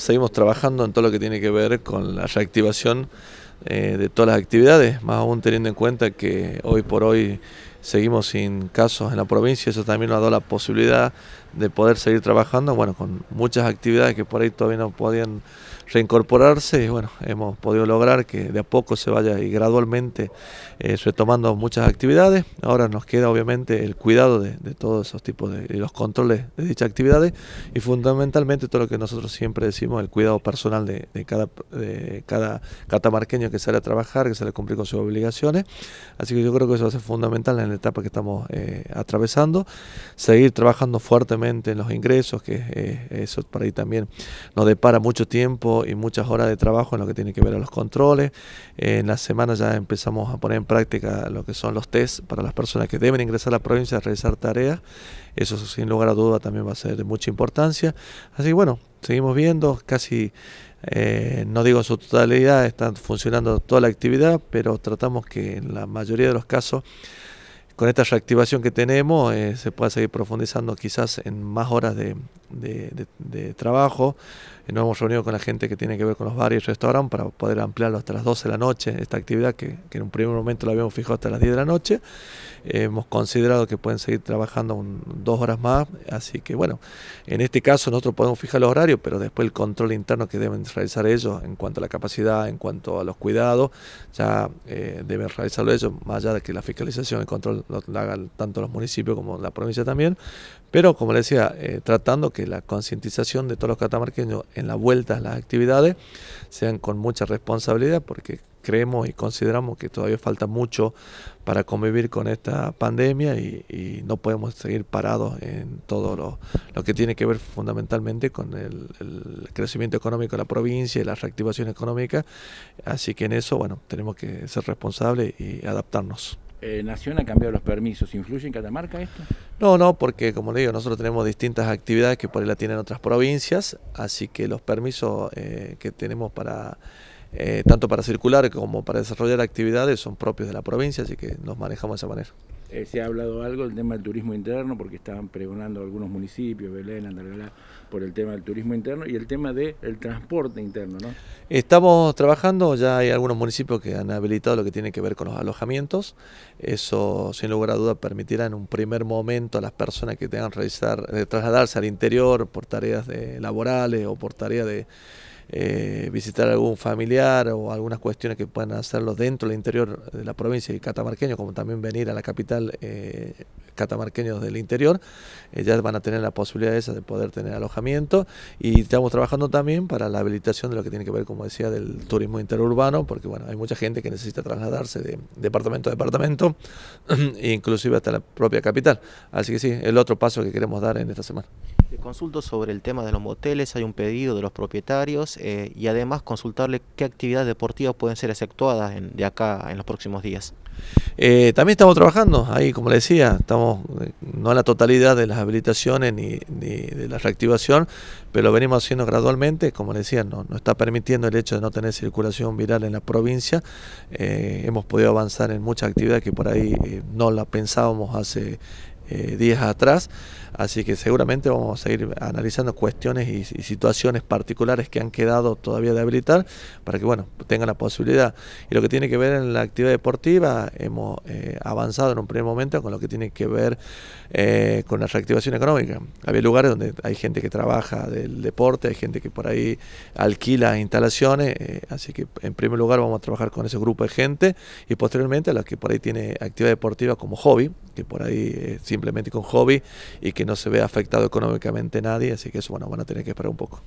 Seguimos trabajando en todo lo que tiene que ver con la reactivación eh, de todas las actividades, más aún teniendo en cuenta que hoy por hoy seguimos sin casos en la provincia, eso también nos ha dado la posibilidad de poder seguir trabajando, bueno, con muchas actividades que por ahí todavía no podían reincorporarse y bueno, hemos podido lograr que de a poco se vaya y gradualmente eh, retomando muchas actividades. Ahora nos queda obviamente el cuidado de, todos esos tipos de, los controles de dichas actividades y fundamentalmente todo lo que nosotros siempre decimos, el cuidado personal de, cada, catamarqueño que sale a trabajar, que sale a cumplir con sus obligaciones. Así que yo creo que eso va a ser fundamental en la etapa que estamos eh, atravesando, seguir trabajando fuertemente en los ingresos, que eso para ahí también nos depara mucho tiempo y muchas horas de trabajo en lo que tiene que ver a los controles. en la semana ya empezamos a poner en práctica lo que son los test para las personas que deben ingresar a la provincia a realizar tareas. Eso sin lugar a duda también va a ser de mucha importancia. Así que bueno, seguimos viendo, casi eh, no digo su totalidad, está funcionando toda la actividad, pero tratamos que en la mayoría de los casos con esta reactivación que tenemos eh, se puede seguir profundizando quizás en más horas de trabajo nos hemos reunido con la gente que tiene que ver con los bares y restaurantes para poder ampliarlo hasta las 12 de la noche, esta actividad que, en un primer momento la habíamos fijado hasta las 10 de la noche. hemos considerado que pueden seguir trabajando dos horas más, así que bueno, en este caso nosotros podemos fijar los horarios, pero después el control interno que deben realizar ellos en cuanto a la capacidad, en cuanto a los cuidados, ya eh, deben realizarlo ellos, más allá de que la fiscalización, el control lo, hagan tanto los municipios como la provincia también, pero como les decía, eh, tratando que la concientización de todos los catamarqueños en la vuelta a las actividades sean con mucha responsabilidad porque creemos y consideramos que todavía falta mucho para convivir con esta pandemia y, no podemos seguir parados en todo lo, que tiene que ver fundamentalmente con el, crecimiento económico de la provincia y la reactivación económica. Así que en eso, bueno, tenemos que ser responsables y adaptarnos. Eh, Nación ha cambiado los permisos. ¿Influye en Catamarca esto? No, no, porque como le digo, nosotros tenemos distintas actividades que por ahí la tienen otras provincias, así que los permisos eh, que tenemos para eh, tanto para circular como para desarrollar actividades son propios de la provincia, así que nos manejamos de esa manera. Eh, se ha hablado algo del tema del turismo interno, porque estaban pregonando algunos municipios, Belén, Andalgalá, por el tema del turismo interno y el tema del transporte interno, ¿no? Estamos trabajando, ya hay algunos municipios que han habilitado lo que tiene que ver con los alojamientos. Eso, sin lugar a duda, permitirá en un primer momento a las personas que tengan que realizar, trasladarse al interior por tareas laborales o por tareas de eh, visitar algún familiar o algunas cuestiones que puedan hacerlo dentro del interior de la provincia y catamarqueños, como también venir a la capital eh, catamarqueños del interior, eh, ya van a tener la posibilidad esa de poder tener alojamiento y estamos trabajando también para la habilitación de lo que tiene que ver, como decía, del turismo interurbano, porque bueno, hay mucha gente que necesita trasladarse de departamento a departamento, inclusive hasta la propia capital. Así que sí, el otro paso que queremos dar en esta semana. Te consulto sobre el tema de los moteles, hay un pedido de los propietarios eh, y además consultarle qué actividades deportivas pueden ser efectuadas de acá en los próximos días. Eh, también estamos trabajando, ahí como le decía, estamos eh, no a la totalidad de las habilitaciones ni, de la reactivación, pero lo venimos haciendo gradualmente, como le decía, no, está permitiendo el hecho de no tener circulación viral en la provincia, hemos podido avanzar en muchas actividades que por ahí no la pensábamos hace eh, días atrás. Así que seguramente vamos a seguir analizando cuestiones y, situaciones particulares que han quedado todavía de habilitar para que bueno tengan la posibilidad. Y lo que tiene que ver en la actividad deportiva, hemos eh, avanzado en un primer momento con lo que tiene que ver eh, con la reactivación económica. Había lugares donde hay gente que trabaja del deporte, hay gente que por ahí alquila instalaciones, así que en primer lugar vamos a trabajar con ese grupo de gente y posteriormente a los que por ahí tiene actividad deportiva como hobby, que por ahí siempre simplemente con hobby y que no se vea afectado económicamente nadie, así que eso, bueno, van a tener que esperar un poco.